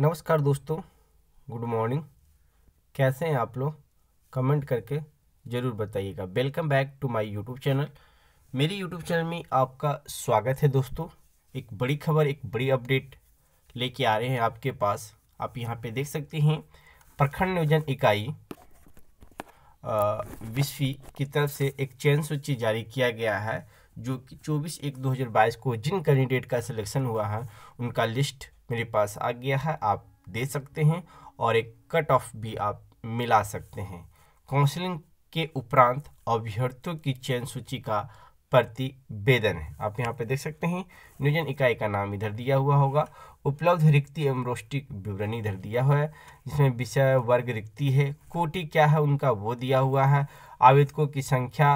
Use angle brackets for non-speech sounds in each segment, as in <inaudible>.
नमस्कार दोस्तों good morning कैसे हैं आप लोग कमेंट करके ज़रूर बताइएगा welcome back to my YouTube channel मेरी यूट्यूब चैनल में आपका स्वागत है दोस्तों एक बड़ी खबर एक बड़ी अपडेट लेके आ रहे हैं आपके पास आप यहाँ पे देख सकते हैं प्रखंड नियोजन इकाई विश्वी की तरफ से एक चयन सूची जारी किया गया है जो कि चौबीस एक दो को जिन कैंडिडेट का सिलेक्शन हुआ है उनका लिस्ट मेरे पास आ गया है आप दे सकते हैं और एक कट ऑफ भी आप मिला सकते हैं काउंसलिंग के उपरांत अभ्यर्थियों की चयन सूची का प्रतिवेदन है आप यहाँ पे देख सकते हैं नियोजन इकाई का नाम इधर दिया हुआ होगा उपलब्ध रिक्ति एवं रोष्टिक विवरणी इधर दिया हुआ है जिसमें विषय वर्ग रिक्ति है कोटि क्या है उनका वो दिया हुआ है आवेदकों की संख्या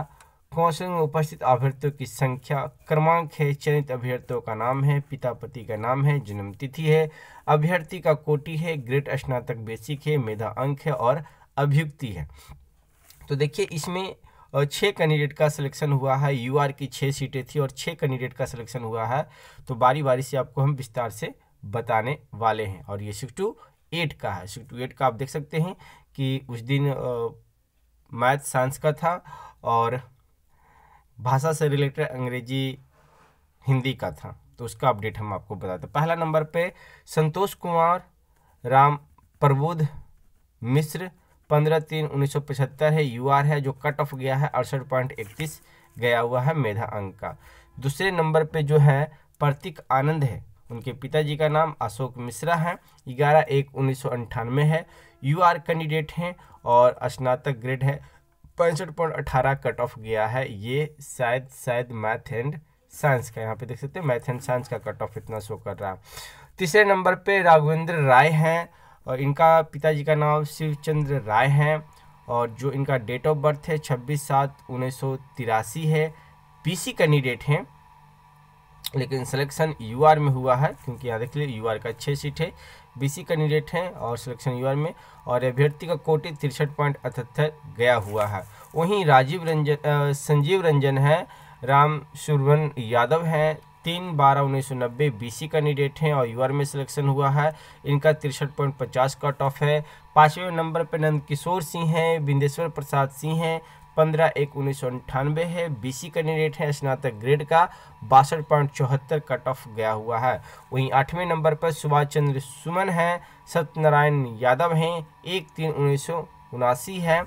कौशल में उपस्थित अभ्यर्थियों की संख्या क्रमांक है चयनित अभ्यर्थियों का नाम है पिता पति का नाम है जन्म तिथि है अभ्यर्थी का कोटि है ग्रेट स्नातक बेसिक है मेधा अंक है और अभियुक्ति है तो देखिए इसमें छः कैंडिडेट का सिलेक्शन हुआ है यूआर की छः सीटें थी और छः कैंडिडेट का सिलेक्शन हुआ है तो बारी बारी से आपको हम विस्तार से बताने वाले हैं और ये सिक्स टू एट का है सिक्स टू एट का आप देख सकते हैं कि उस दिन मैथ साइंस का था और भाषा से रिलेटेड अंग्रेजी हिंदी का था तो उसका अपडेट हम आपको बताते पहला नंबर पे संतोष कुमार राम प्रबोध मिश्र पंद्रह तीन उन्नीस सौ पचहत्तर है यू आर है जो कट ऑफ गया है अड़सठ पॉइंट इकतीस गया हुआ है मेधा अंक का दूसरे नंबर पे जो है प्रतीक आनंद है उनके पिताजी का नाम अशोक मिश्रा है ग्यारह एक उन्नीस सौ अंठानवे है यू आर कैंडिडेट हैं और स्नातक ग्रेड है पैंसठ पॉइंट अठारह कट ऑफ गया है ये शायद शायद मैथ एंड साइंस का यहाँ पे देख सकते हैं मैथ एंड साइंस का कट ऑफ इतना शो कर रहा है तीसरे नंबर पे राघवेंद्र राय हैं और इनका पिताजी का नाम शिवचंद्र राय हैं और जो इनका डेट ऑफ बर्थ है छब्बीस सात उन्नीस सौ तिरासी है पी सी कैंडिडेट हैं लेकिन सिलेक्शन यू आर में हुआ है क्योंकि यहाँ देख लीजिए यू आर का छः सीट है बीसी कैंडिडेट हैं और सिलेक्शन यू आर में और अभ्यर्थी का कोटि तिरसठ पॉइंट अठहत्तर गया हुआ है वहीं राजीव रंजन संजीव रंजन है राम सुरभन यादव हैं तीन बारह उन्नीस सौ नब्बे बी सी कैंडिडेट हैं और यूआर में सिलेक्शन हुआ है इनका तिरसठ पॉइंट पचास कट ऑफ है पाँचवें नंबर पर नंद किशोर सिंह हैं बिंदेश्वर प्रसाद सिंह हैं पंद्रह एक उन्नीस सौ अंठानवे है बीसी कैंडिडेट है स्नातक ग्रेड का बासठ पॉइंट चौहत्तर कट ऑफ गया हुआ है वहीं आठवें नंबर पर सुभाष चंद्र सुमन हैं सत्यनारायण यादव हैं एक तीन उन्नीस सौ उनासी है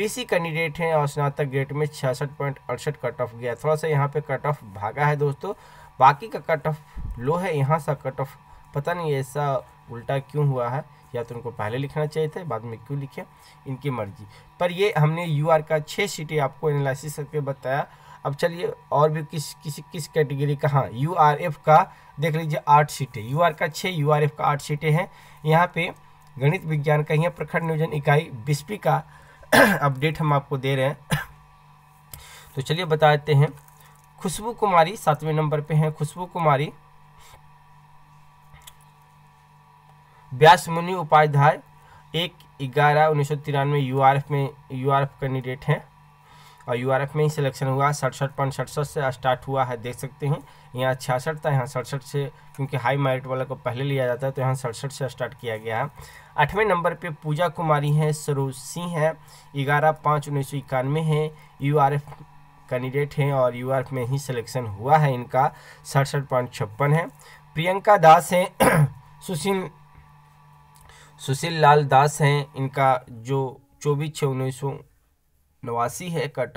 बीसी कैंडिडेट हैं और स्नातक ग्रेड में छियासठ पॉइंट अड़सठ कट ऑफ गया थोड़ा सा यहाँ पे कट ऑफ भागा है दोस्तों बाकी का कट ऑफ लो है यहाँ सा कट ऑफ पता नहीं ऐसा उल्टा क्यों हुआ है या तो उनको पहले लिखना चाहिए था बाद में क्यों लिखे इनकी मर्जी पर ये हमने यू आर का छः सीटें आपको एनालिसिस करके बताया अब चलिए और भी किस किसी किस कैटेगरी का हाँ यू आर एफ का देख लीजिए आठ सीटें यू आर का छः यू आर एफ का आठ सीटें हैं यहाँ पे गणित विज्ञान का यहाँ प्रखंड नियोजन इकाई बिस्पी का अपडेट <clears throat> हम आपको दे रहे हैं तो चलिए बताते हैं खुशबू कुमारी सातवें नंबर पे हैं खुशबू कुमारी व्यास मुनि उपाध्याय एक ग्यारह उन्नीस सौ तिरानवे यू आर एफ में यू आर एफ कैंडिडेट हैं और यू आर एफ में ही सिलेक्शन हुआ सड़सठ पॉइंट सड़सठ से स्टार्ट हुआ है देख सकते हैं यहाँ छियासठ था यहाँ सड़सठ से क्योंकि हाई मेरिट वाला को पहले लिया जाता है तो यहाँ सड़सठ से स्टार्ट किया गया है आठवें नंबर पे पूजा कुमारी हैं सरोज सिंह हैं ग्यारह पाँच उन्नीस सौ इक्यानवे हैं यू आर एफ कैंडिडेट हैं और यू आर एफ में ही सिलेक्शन हुआ है इनका सड़सठ पॉइंट छप्पन है प्रियंका दास हैं <clears throat> सुशील सुशील लाल दास हैं इनका जो चौबीस छः उन्नीस सौ नवासी है cut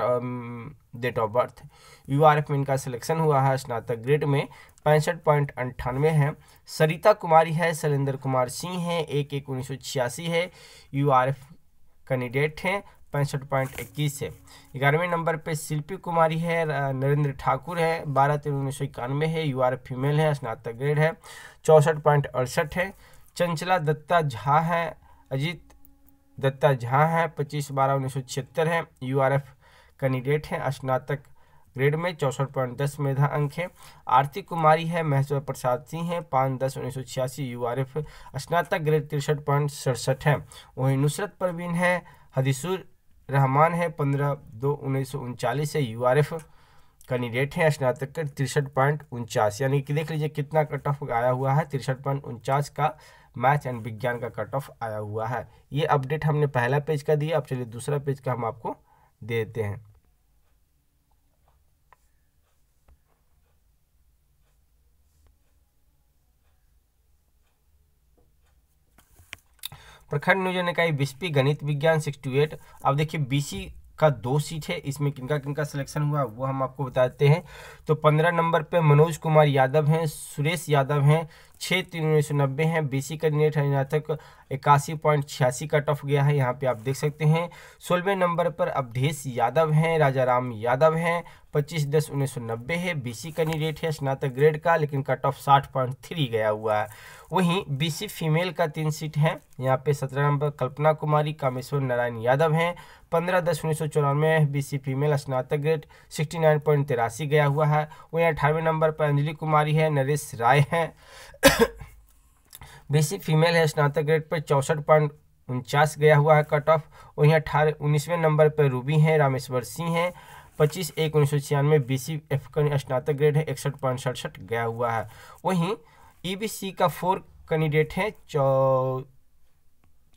date of birth U R F में इनका सिलेक्शन हुआ है स्नातक ग्रेड में पैंसठ पॉइंट अंठानवे है सरिता कुमारी है शैलेंद्र कुमार सिंह हैं एक एक उन्नीस सौ छियासी है यू आर एफ कैंडिडेट हैं पैंसठ पॉइंट इक्कीस है ग्यारहवें नंबर पे शिल्पी कुमारी है नरेंद्र ठाकुर है बारह तीन उन्नीस सौ इक्यानवे है यू आर एफ फीमेल है स्नातक ग्रेड है चौंसठ पॉइंट अड़सठ है चंचला दत्ता झा हैं अजीत दत्ता झा हैं पच्चीस बारह उन्नीस सौ छिहत्तर हैं यू आर एफ कैंडिडेट हैं स्नातक ग्रेड में चौंसठ पॉइंट दस मेधा अंक है आरती कुमारी है महेश्वर प्रसाद सिंह हैं पाँच दस उन्नीस सौ छियासी यू आर एफ स्नातक ग्रेड तिरसठ पॉइंट सड़सठ है वहीं नुसरत परवीन है हदीसुर रहमान है पंद्रह दो उन्नीस सौ उनचालीस है यू आर एफ कैंडिडेट हैं स्नातक तिरसठ पॉइंट उनचास यानी कि देख लीजिए कितना कट ऑफ आया हुआ है तिरसठ पॉइंट उनचास का मैथ एंड विज्ञान का कट ऑफ आया हुआ है ये अपडेट हमने पहला पेज का दिया अब चलिए दूसरा पेज का हम आपको दे देते हैं प्रखंड नियोजन इकाई बीसपी गणित विज्ञान सिक्सटी एट अब देखिए बीसी का दो सीट है इसमें किनका किनका सिलेक्शन हुआ वो हम आपको बताते हैं तो पंद्रह नंबर पे मनोज कुमार यादव हैं सुरेश यादव हैं छः तीन उन्नीस सौ नब्बे हैं सी का नेट हरियाणा तक इक्यासी पॉइंट छियासी कट ऑफ गया है यहाँ पे आप देख सकते हैं सोलहवें नंबर पर अवधेश यादव हैं राजा राम यादव हैं पच्चीस दस उन्नीस सौ नब्बे है बी सी कैंडिडेट है स्नातक ग्रेड का लेकिन कट ऑफ साठ पॉइंट थ्री गया हुआ है वहीं बी सी फीमेल का तीन सीट है यहाँ पे सत्रह नंबर कल्पना कुमारी कामेश्वर नारायण यादव हैं पंद्रह दस उन्नीस सौ चौरानवे बी बी फीमेल स्नातक ग्रेड सिक्सटी नाइन पॉइंट तिरासी गया हुआ है वहीं अठारहवें नंबर पर अंजलि कुमारी है नरेश राय हैं बीसी फीमेल है स्नातक ग्रेड पर चौंसठ पॉइंट उनचास गया हुआ है कट ऑफ वहीं अठारह उन्नीसवें नंबर पर रूबी हैं रामेश्वर सिंह हैं पच्चीस एक उन्नीस सौ छियानवे बी सी एफ का स्नातक ग्रेड है इकसठ पॉइंट सड़सठ गया हुआ है वहीं ई बी सी का फोर कैंडिडेट हैं चौ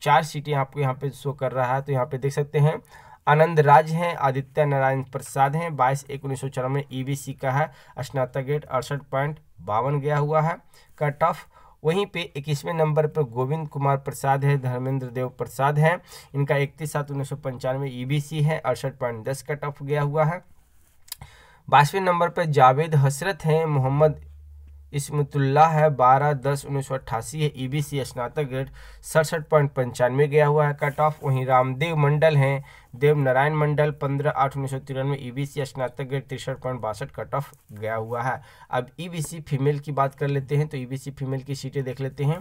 चार सीटें आपको यहाँ पे शो कर रहा है तो यहाँ पे देख सकते हैं आनंद राज हैं आदित्य नारायण प्रसाद हैं बाईस एक उन्नीस सौ चौरानवे ई बी सी का है स्नातक ग्रेड अड़सठ पॉइंट बावन गया हुआ है कट ऑफ वहीं पे इक्कीसवें नंबर पर गोविंद कुमार प्रसाद है धर्मेंद्र देव प्रसाद हैं इनका इकतीस सात उन्नीस सौ पंचानवे ई बी सी है अड़सठ पॉइंट दस कट ऑफ गया हुआ है बासवें नंबर पर जावेद हसरत हैं मोहम्मद इसमतुल्ला है बारह दस उन्नीस सौ अट्ठासी है ई बी सी स्नातक ग्रेड सड़सठ पॉइंट पंचानवे गया हुआ है कट ऑफ वहीं रामदेव मंडल हैं देव नारायण मंडल पंद्रह आठ उन्नीस सौ तिरानवे ई बी सी स्नातक ग्रेड तिरसठ पॉइंट बासठ कट ऑफ गया हुआ है अब ई बी सी फीमेल की बात कर लेते हैं तो ई बी सी फीमेल की सीटें देख लेते हैं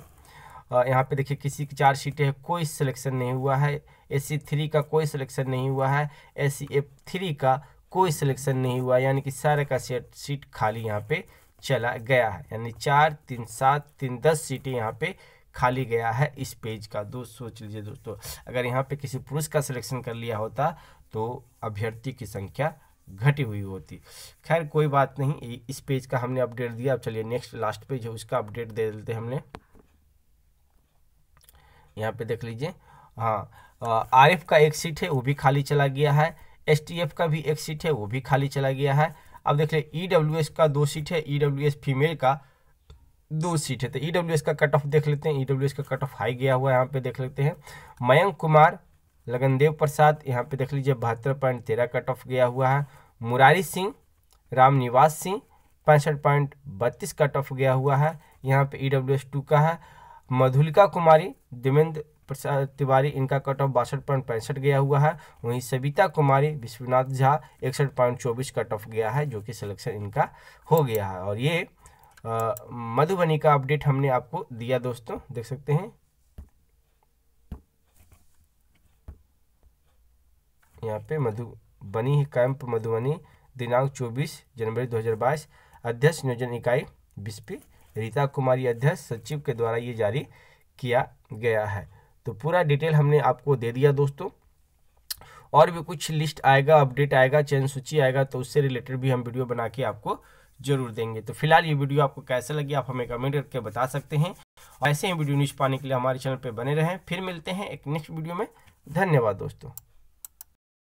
यहाँ पे देखिए किसी की चार सीटें हैं कोई सिलेक्शन नहीं हुआ है एस सी थ्री का कोई सिलेक्शन नहीं हुआ है एस सी एफ थ्री का कोई सिलेक्शन नहीं हुआ यानी कि सारे का सीट सीट खाली यहाँ पे चला गया है यानी चार तीन सात तीन दस सीटें यहाँ पे खाली गया है इस पेज का दो सोच लीजिए दोस्तों अगर यहाँ पे किसी पुरुष का सिलेक्शन कर लिया होता तो अभ्यर्थी की संख्या घटी हुई होती खैर कोई बात नहीं इस पेज का हमने अपडेट दिया अब चलिए नेक्स्ट लास्ट पेज है उसका अपडेट दे देते हमने यहाँ पे देख लीजिए हाँ आर का एक सीट है वो भी खाली चला गया है एस का भी एक सीट है वो भी खाली चला गया है अब देख ले ई डब्ल्यू एस का दो सीट है ई डब्ल्यू एस फीमेल का दो सीट है तो ई डब्ल्यू एस का कट ऑफ देख लेते हैं ई डब्ल्यू एस का कट ऑफ हाई गया हुआ है यहाँ पे देख लेते हैं मयंक कुमार लगनदेव प्रसाद यहाँ पे देख लीजिए बहत्तर पॉइंट तेरह कट ऑफ गया हुआ है मुरारी सिंह रामनिवास सिंह पैंसठ पॉइंट बत्तीस कट ऑफ गया हुआ है यहाँ पे ई डब्ल्यू एस टू का है मधुलिका कुमारी देवेंद्र प्रसाद तिवारी इनका कट ऑफ बासठ पॉइंट पैंसठ गया हुआ है वहीं सविता कुमारी विश्वनाथ झा इकसठ पॉइंट चौबीस कट ऑफ गया है जो कि सिलेक्शन इनका हो गया है और ये मधुबनी का अपडेट हमने आपको दिया दोस्तों देख सकते हैं यहाँ पे मधुबनी कैंप मधुबनी दिनांक 24 जनवरी 2022 अध्यक्ष नियोजन इकाई बिस्पी रीता कुमारी अध्यक्ष सचिव के द्वारा ये जारी किया गया है तो पूरा डिटेल हमने आपको दे दिया दोस्तों और भी कुछ लिस्ट आएगा अपडेट आएगा चयन सूची आएगा तो उससे रिलेटेड भी हम वीडियो बना के आपको जरूर देंगे तो फिलहाल ये वीडियो आपको कैसा लगी आप हमें कमेंट करके बता सकते हैं और ऐसे ही वीडियो न्यूज़ पाने के लिए हमारे चैनल पर बने रहें फिर मिलते हैं एक नेक्स्ट वीडियो में धन्यवाद दोस्तों